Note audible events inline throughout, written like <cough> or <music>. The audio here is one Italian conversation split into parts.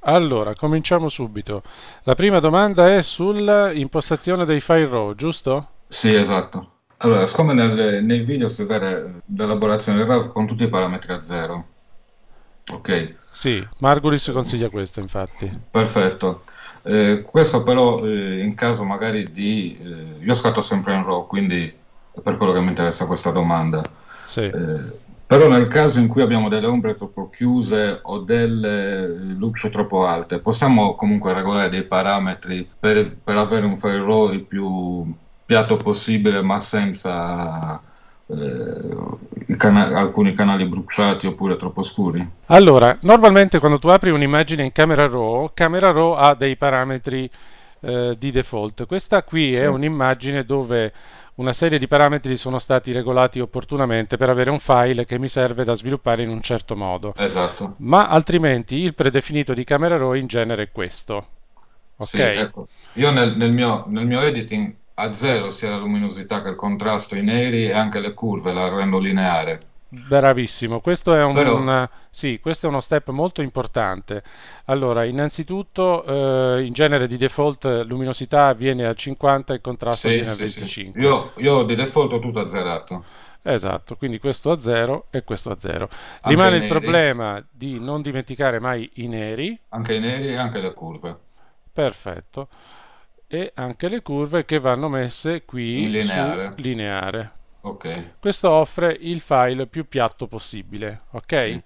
allora cominciamo subito. La prima domanda è sull'impostazione dei file RAW, giusto? Sì, esatto. Allora, siccome nel, nei video si vede l'elaborazione del RAW con tutti i parametri a zero, ok? Sì, Margulis consiglia questo infatti. Perfetto. Eh, questo però eh, in caso magari di... Eh, io scatto sempre in RAW, quindi è per quello che mi interessa questa domanda. Sì. Eh, però nel caso in cui abbiamo delle ombre troppo chiuse o delle eh, luci troppo alte, possiamo comunque regolare dei parametri per, per avere un ferro il più piatto possibile ma senza eh, cana- alcuni canali bruciati oppure troppo scuri? Allora, normalmente quando tu apri un'immagine in camera RAW, camera RAW ha dei parametri eh, di default. Questa qui sì. è un'immagine dove una serie di parametri sono stati regolati opportunamente per avere un file che mi serve da sviluppare in un certo modo. Esatto. Ma altrimenti il predefinito di Camera Raw in genere è questo. Ok. Sì, ecco. Io nel, nel, mio, nel mio editing a zero sia la luminosità che il contrasto, i neri e anche le curve la rendo lineare. Bravissimo, questo è, un, un, sì, questo è, uno step molto importante. Allora, innanzitutto eh, in genere di default luminosità viene al 50 e contrasto sì, viene sì, al 25. Io, io, di default ho tutto azzerato. Esatto, quindi questo a zero e questo a 0. Rimane il problema di non dimenticare mai i neri. Anche i neri e anche le curve. Perfetto. E anche le curve che vanno messe qui in lineare. lineare Okay. Questo offre il file più piatto possibile, ok? Sì.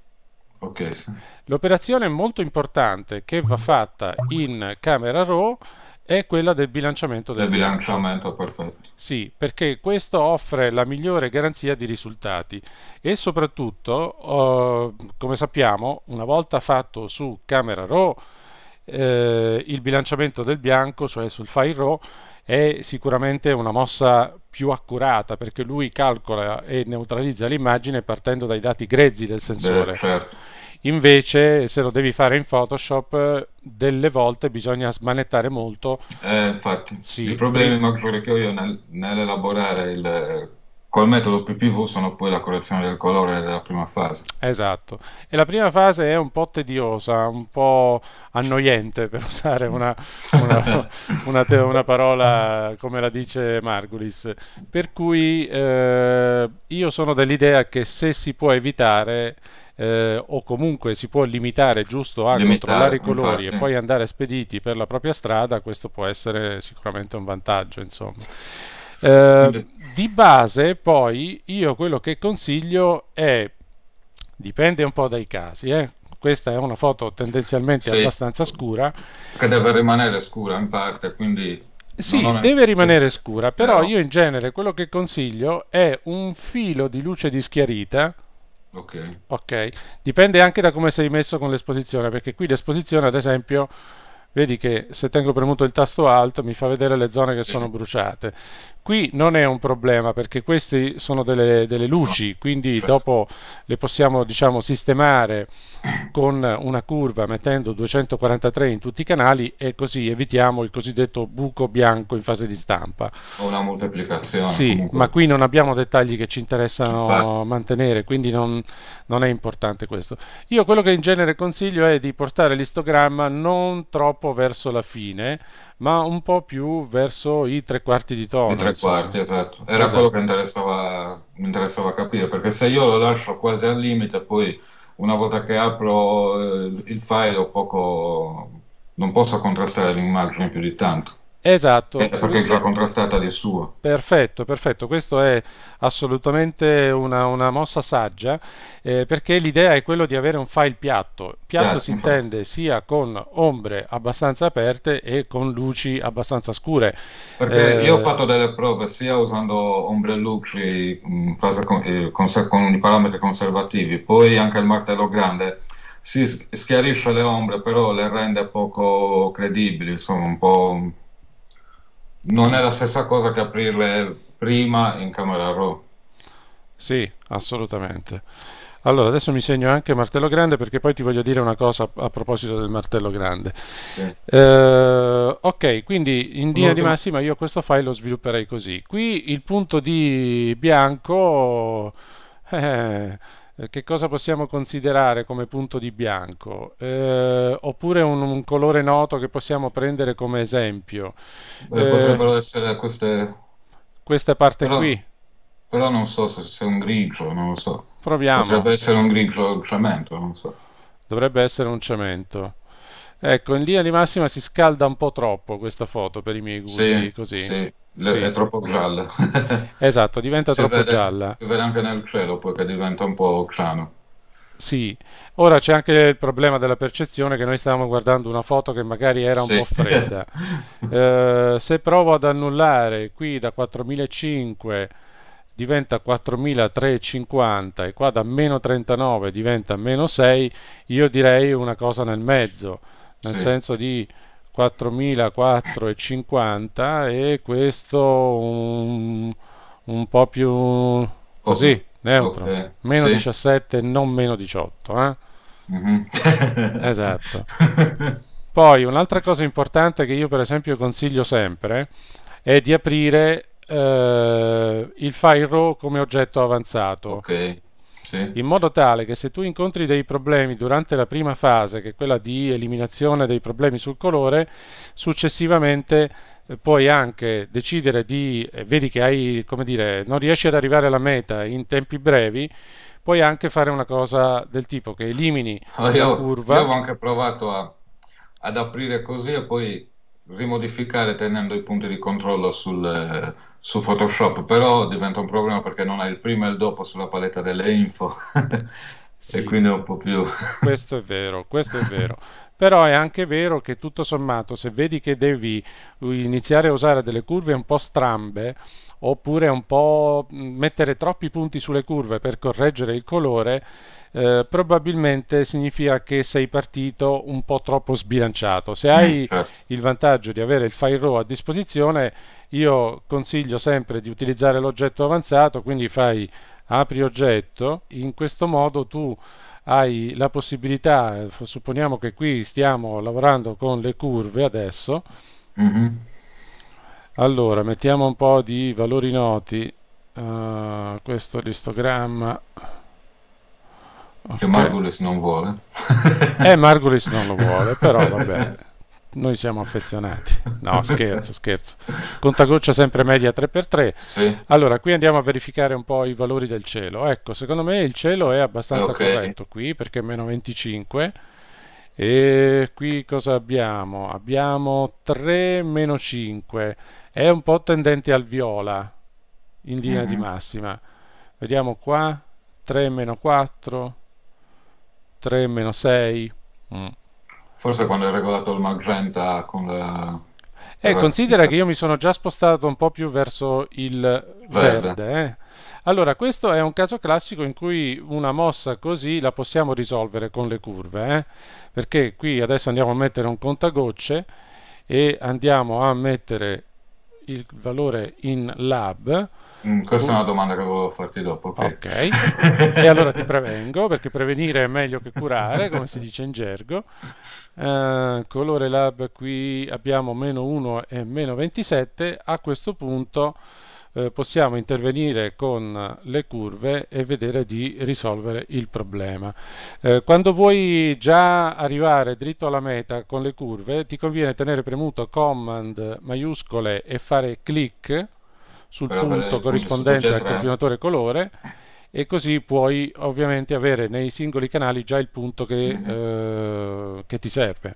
okay. L'operazione molto importante che va fatta in camera RAW è quella del bilanciamento del, del bilanciamento perfetto. Sì, perché questo offre la migliore garanzia di risultati e soprattutto, eh, come sappiamo, una volta fatto su camera RAW, eh, il bilanciamento del bianco, cioè sul file RAW, è sicuramente una mossa più accurata perché lui calcola e neutralizza l'immagine partendo dai dati grezzi del sensore. Beh, certo. Invece, se lo devi fare in Photoshop, delle volte bisogna smanettare molto. Eh, infatti, sì. il problema Max, che io nel, nell'elaborare il Col metodo PPV sono poi la correzione del colore della prima fase. Esatto, e la prima fase è un po' tediosa, un po' annoiente per usare una, una, <laughs> una, te- una parola come la dice Margulis. Per cui eh, io sono dell'idea che se si può evitare eh, o comunque si può limitare giusto a limitare, controllare i colori infatti. e poi andare spediti per la propria strada, questo può essere sicuramente un vantaggio, insomma. Eh, di base, poi, io quello che consiglio è, dipende un po' dai casi, eh. questa è una foto tendenzialmente sì. abbastanza scura. Che deve rimanere scura in parte, quindi... Sì, è... deve rimanere sì. scura, però, però io in genere quello che consiglio è un filo di luce dischiarita, Okay. ok. Dipende anche da come sei messo con l'esposizione, perché qui l'esposizione, ad esempio, vedi che se tengo premuto il tasto alto mi fa vedere le zone che sì. sono bruciate. Qui non è un problema perché queste sono delle, delle luci, quindi dopo le possiamo diciamo, sistemare con una curva mettendo 243 in tutti i canali e così evitiamo il cosiddetto buco bianco in fase di stampa. una moltiplicazione. Sì, comunque. ma qui non abbiamo dettagli che ci interessano Infatti. mantenere, quindi non, non è importante questo. Io quello che in genere consiglio è di portare l'istogramma non troppo verso la fine, ma un po' più verso i tre quarti di tono. I tre insomma. quarti, esatto. Era esatto. quello che interessava, mi interessava capire, perché se io lo lascio quasi al limite, poi una volta che apro eh, il file poco... non posso contrastare l'immagine più di tanto. Esatto. Eh, perché l'ha contrastata di suo. Perfetto, perfetto. Questa è assolutamente una, una mossa saggia, eh, perché l'idea è quella di avere un file piatto. Piatto Piazza, si infatti. intende sia con ombre abbastanza aperte e con luci abbastanza scure. Perché eh, io ho fatto delle prove sia usando ombre e luci mm, con, eh, con, i parametri conservativi, poi anche il martello grande si schiarisce le ombre, però le rende poco credibili, insomma, un po' non è la stessa cosa che aprirle prima in camera RAW. Sì, assolutamente. Allora, adesso mi segno anche martello grande perché poi ti voglio dire una cosa a proposito del martello grande. Sì. Eh, ok, quindi in linea di massima io questo file lo svilupperei così. Qui il punto di bianco... Eh, eh, che cosa possiamo considerare come punto di bianco, eh, oppure un, un, colore noto che possiamo prendere come esempio. eh, potrebbero essere queste... Questa parte però, qui. Però non so se sia un grigio, non lo so. Proviamo. Potrebbe essere un grigio o un cemento, non so. Dovrebbe essere un cemento. Ecco, in linea di massima si scalda un po' troppo questa foto per i miei gusti, sì, così. Sì sì. È troppo gialla. <laughs> esatto, diventa si troppo vede, gialla. Si vede anche nel cielo, poi che diventa un po' oceano. Sì, ora c'è anche il problema della percezione che noi stavamo guardando una foto che magari era un sì. po' fredda. <laughs> eh, se provo ad annullare qui da 4005 diventa 4350 e qua da meno 39 diventa meno 6, io direi una cosa nel mezzo, nel sì. senso di 4.450 e questo un, un po' più così, okay. neutro, okay. meno sì. 17, non meno 18. Eh? Mm-hmm. <laughs> esatto. Poi un'altra cosa importante che io per esempio consiglio sempre è di aprire eh, il file RAW come oggetto avanzato. Okay. In modo tale che se tu incontri dei problemi durante la prima fase, che è quella di eliminazione dei problemi sul colore, successivamente eh, puoi anche decidere di, eh, vedi che hai, come dire, non riesci ad arrivare alla meta in tempi brevi, puoi anche fare una cosa del tipo che elimini allora, io, la curva. Io avevo anche provato a, ad aprire così e poi rimodificare tenendo i punti di controllo sul eh, su Photoshop, però diventa un problema perché non hai il prima e il dopo sulla paletta delle info. <laughs> Sì, e quindi è un po' più... <laughs> questo è vero, questo è vero. Però è anche vero che tutto sommato, se vedi che devi iniziare a usare delle curve un po' strambe, oppure un po' mettere troppi punti sulle curve per correggere il colore, eh, probabilmente significa che sei partito un po' troppo sbilanciato. Se hai eh, certo. il vantaggio di avere il file row a disposizione, io consiglio sempre di utilizzare l'oggetto avanzato, quindi fai apri oggetto, in questo modo tu hai la possibilità, supponiamo che qui stiamo lavorando con le curve adesso, mm-hmm. allora mettiamo un po' di valori noti, uh, questo l'istogramma che Margulis non vuole. <laughs> eh, Margulis non lo vuole, però vabbè. Noi siamo affezionati. No, scherzo, scherzo. Contagoccia sempre media 3x3. Sì. Allora, qui andiamo a verificare un po' i valori del cielo. Ecco, secondo me il cielo è abbastanza okay. corretto qui perché è meno 25. E qui cosa abbiamo? Abbiamo 3 meno 5. È un po' tendente al viola in linea mm-hmm. di mhm. massima. Vediamo qua. 3 meno 4. 3, meno 6. Mm. Forse quando hai regolato il magenta con la... Eh, considera che io mi sono già spostato un po' più verso il verde. verde eh. Allora, questo è un caso classico in cui una mossa così la possiamo risolvere con le curve, eh. perché qui adesso andiamo a mettere un contagocce e andiamo a mettere il valore in lab Mm, questa uh. è una domanda che volevo farti dopo. Ok, okay. <laughs> e allora ti prevengo perché prevenire è meglio che curare, come si dice in gergo. Uh, colore lab qui abbiamo meno 1 e meno 27. A questo punto uh, possiamo intervenire con le curve e vedere di risolvere il problema. Uh, quando vuoi già arrivare dritto alla meta con le curve, ti conviene tenere premuto Command maiuscole e fare clic sul Però punto corrispondente al eh. campionatore colore e così puoi ovviamente avere nei singoli canali già il punto che, mm-hmm. eh, che ti serve.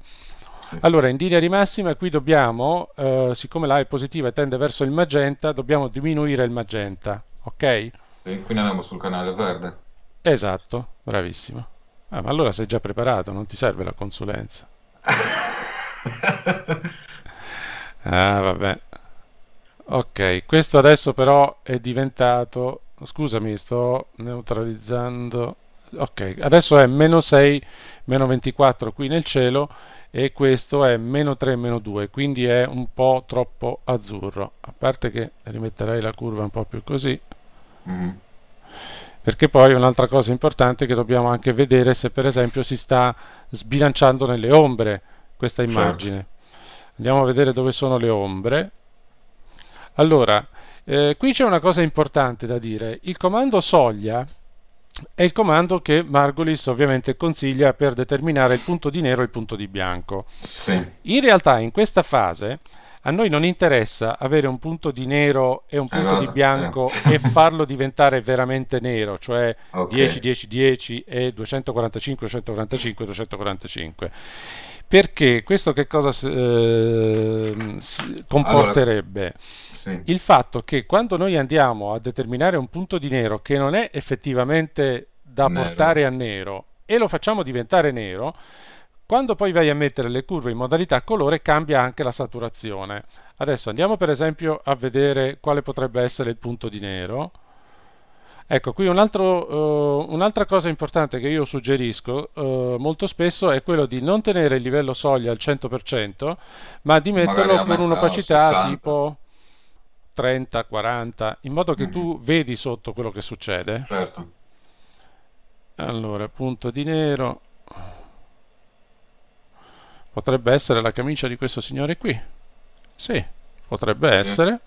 Allora, in linea di massima qui dobbiamo, eh, siccome la è positiva e tende verso il magenta, dobbiamo diminuire il magenta, ok? Sì, quindi andiamo sul canale verde. Esatto, bravissimo. Ah, ma allora sei già preparato, non ti serve la consulenza. <laughs> ah, vabbè ok questo adesso però è diventato scusami sto neutralizzando ok adesso è meno 6 meno 24 qui nel cielo e questo è meno 3 meno 2 quindi è un po troppo azzurro a parte che rimetterei la curva un po più così mm. perché poi un'altra cosa importante che dobbiamo anche vedere se per esempio si sta sbilanciando nelle ombre questa immagine certo. andiamo a vedere dove sono le ombre allora, eh, qui c'è una cosa importante da dire. Il comando soglia è il comando che Margolis ovviamente consiglia per determinare il punto di nero e il punto di bianco. Sì. In realtà in questa fase a noi non interessa avere un punto di nero e un eh, punto allora, di bianco eh. e farlo diventare veramente nero, cioè okay. 10, 10, 10 e 245, 245, 245. Perché questo che cosa eh, comporterebbe? Allora sì. il fatto che quando noi andiamo a determinare un punto di nero che non è effettivamente da nero. portare a nero e lo facciamo diventare nero, quando poi vai a mettere le curve in modalità colore cambia anche la saturazione. Adesso andiamo per esempio a vedere quale potrebbe essere il punto di nero. Ecco, qui un altro, uh, un'altra cosa importante che io suggerisco uh, molto spesso è quello di non tenere il livello soglia al 100%, ma di metterlo con un'opacità tipo 30, 40, in modo che mm. tu vedi sotto quello che succede. Certo. Allora, punto di nero. Potrebbe essere la camicia di questo signore qui. Sì, potrebbe sì. essere.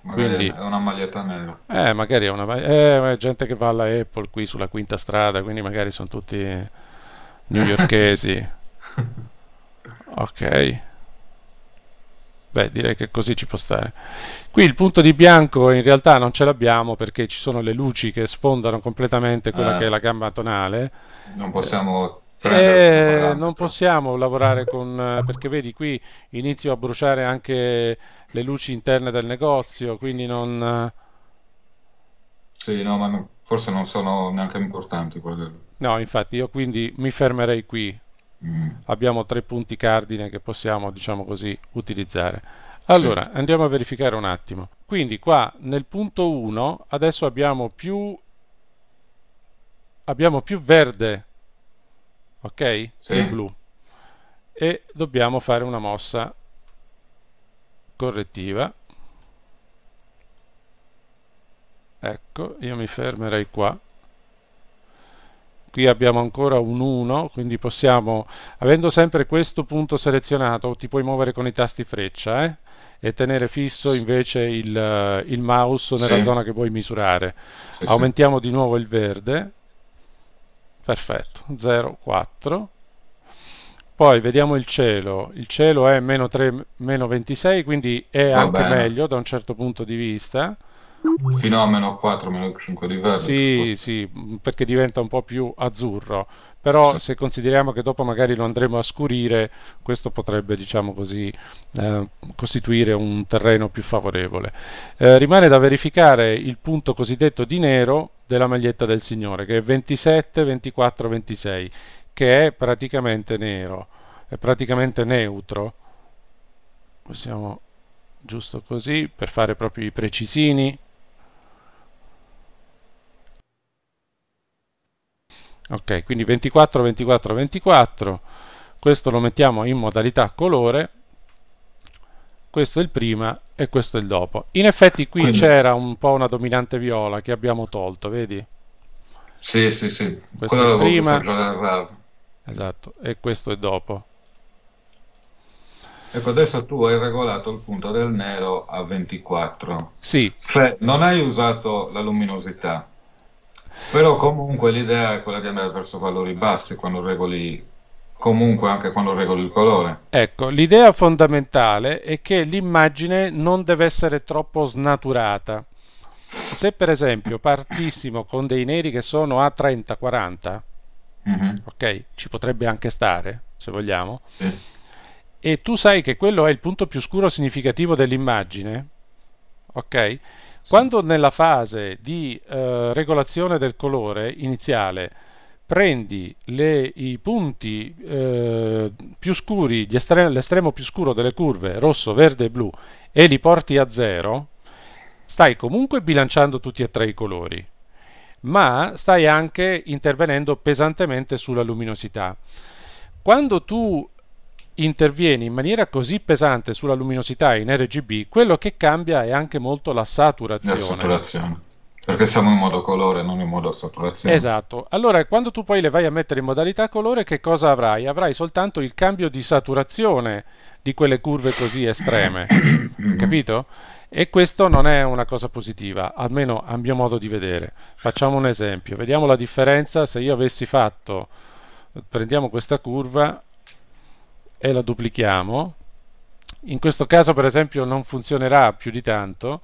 Magari quindi, è una maglietta nera. Eh, magari è una maglietta. Eh, gente che va alla Apple qui sulla quinta strada, quindi magari sono tutti <laughs> newyorkesi. ok. Beh, direi che così ci può stare. Qui il punto di bianco in realtà non ce l'abbiamo perché ci sono le luci che sfondano completamente quella eh. che è la gamma tonale. Non possiamo... Eh, eh non possiamo lavorare con... Eh, perché vedi qui inizio a bruciare anche le luci interne del negozio, quindi non... Eh. Sì, no, ma forse non sono neanche importanti quelle. No, infatti io quindi mi fermerei qui. Mm. abbiamo tre punti cardine che possiamo, diciamo così, utilizzare. Allora, sì. andiamo a verificare un attimo. Quindi qua nel punto 1 adesso abbiamo più, abbiamo più verde, ok? Sì. Che blu. E dobbiamo fare una mossa correttiva. Ecco, io mi fermerei qua qui abbiamo ancora un 1 quindi possiamo avendo sempre questo punto selezionato ti puoi muovere con i tasti freccia eh? e tenere fisso invece il, il mouse nella sì. zona che vuoi misurare sì, aumentiamo sì. di nuovo il verde perfetto 0 4 poi vediamo il cielo, il cielo è meno 3, meno 26, quindi è Va ah, anche bene. meglio da un certo punto di vista fino a meno 4, meno 5 di verde. Sì, per sì, perché diventa un po' più azzurro, però sì. se consideriamo che dopo magari lo andremo a scurire, questo potrebbe, diciamo così, eh, costituire un terreno più favorevole. Eh, rimane da verificare il punto cosiddetto di nero della maglietta del Signore, che è 27, 24, 26, che è praticamente nero, è praticamente neutro. Possiamo giusto così per fare proprio i precisini ok quindi 24 24 24 questo lo mettiamo in modalità colore questo è il prima e questo è il dopo in effetti qui quindi... c'era un po' una dominante viola che abbiamo tolto vedi? sì sì sì questo Quello è prima esatto e questo è dopo Ecco, adesso tu hai regolato il punto del nero a 24. Sì. Cioè, non hai usato la luminosità. Però comunque l'idea è quella di andare verso valori bassi quando regoli comunque anche quando regoli il colore. Ecco, l'idea fondamentale è che l'immagine non deve essere troppo snaturata. Se per esempio partissimo con dei neri che sono a 30-40, mm-hmm. ok, ci potrebbe anche stare, se vogliamo, sì. e tu sai che quello è il punto più scuro significativo dell'immagine, ok? Quando nella fase di eh, regolazione del colore iniziale prendi le, i punti eh, più scuri, estrem- l'estremo più scuro delle curve, rosso, verde e blu, e li porti a zero, stai comunque bilanciando tutti e tre i colori, ma stai anche intervenendo pesantemente sulla luminosità. Quando tu interviene in maniera così pesante sulla luminosità in RGB, quello che cambia è anche molto la saturazione. La saturazione. Perché siamo in modo colore, non in modo saturazione. Esatto. Allora, quando tu poi le vai a mettere in modalità colore, che cosa avrai? Avrai soltanto il cambio di saturazione di quelle curve così estreme. <coughs> Capito? E questo non è una cosa positiva, almeno a mio modo di vedere. Facciamo un esempio. Vediamo la differenza se io avessi fatto... Prendiamo questa curva e la duplichiamo in questo caso per esempio non funzionerà più di tanto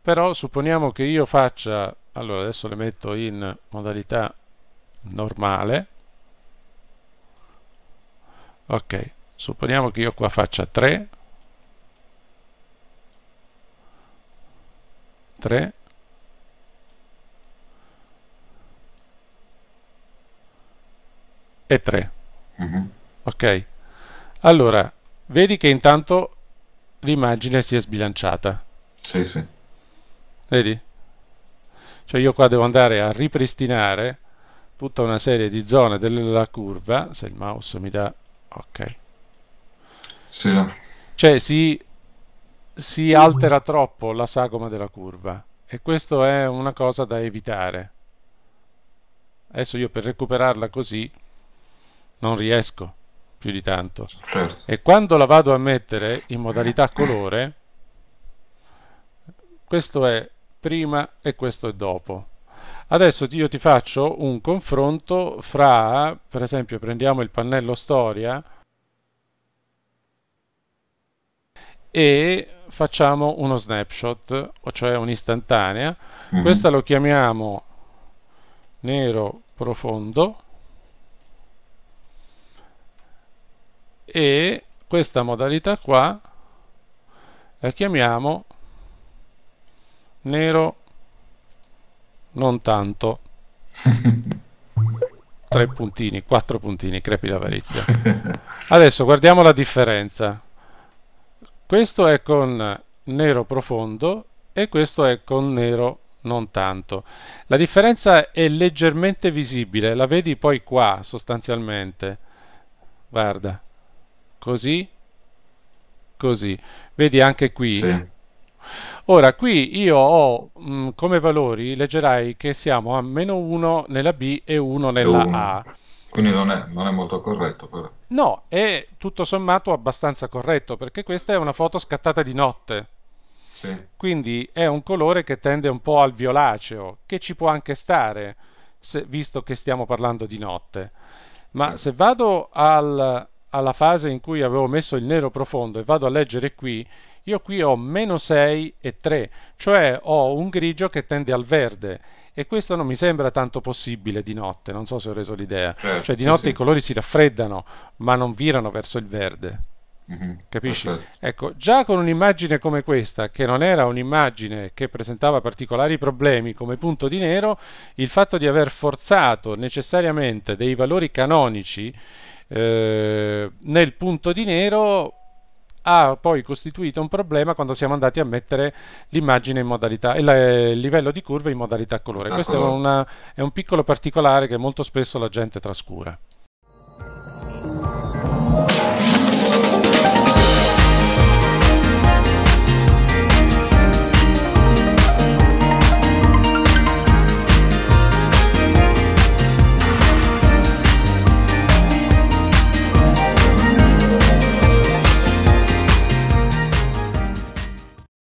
però supponiamo che io faccia allora adesso le metto in modalità normale ok supponiamo che io qua faccia 3 3 e 3 mm -hmm. ok allora, vedi che intanto l'immagine si è sbilanciata. Sì, sì. Vedi? Cioè io qua devo andare a ripristinare tutta una serie di zone della curva, se il mouse mi dà... ok. Sì. No. Cioè si, si altera troppo la sagoma della curva e questo è una cosa da evitare. Adesso io per recuperarla così non riesco più di tanto. Certo. E quando la vado a mettere in modalità colore, questo è prima e questo è dopo. Adesso io ti faccio un confronto fra, per esempio, prendiamo il pannello storia e facciamo uno snapshot, cioè un'istantanea. Mm -hmm. Questa lo chiamiamo nero profondo e questa modalità qua la chiamiamo nero non tanto <laughs> tre puntini, quattro puntini, crepi l'avarizia <laughs> adesso guardiamo la differenza questo è con nero profondo e questo è con nero non tanto la differenza è leggermente visibile la vedi poi qua sostanzialmente guarda così, così. Vedi anche qui. Sì. Ora, qui io ho mh, mm, come valori, leggerai che siamo a meno 1 nella B e 1 nella uno. A. Quindi non è, non è, molto corretto, però. No, è tutto sommato abbastanza corretto, perché questa è una foto scattata di notte. Sì. Quindi è un colore che tende un po' al violaceo, che ci può anche stare, se, visto che stiamo parlando di notte. Ma sì. se vado al, alla fase in cui avevo messo il nero profondo e vado a leggere qui, io qui ho meno 6 e 3, cioè ho un grigio che tende al verde e questo non mi sembra tanto possibile di notte, non so se ho reso l'idea. Certo, cioè di notte sì. i colori si raffreddano, ma non virano verso il verde. Mm-hmm, Capisci? Perfetto. Ecco, già con un'immagine come questa, che non era un'immagine che presentava particolari problemi come punto di nero, il fatto di aver forzato necessariamente dei valori canonici eh, nel punto di nero ha poi costituito un problema quando siamo andati a mettere l'immagine in modalità il eh, livello di curva in modalità colore. Ah, Questo è, una, è un piccolo particolare che molto spesso la gente trascura.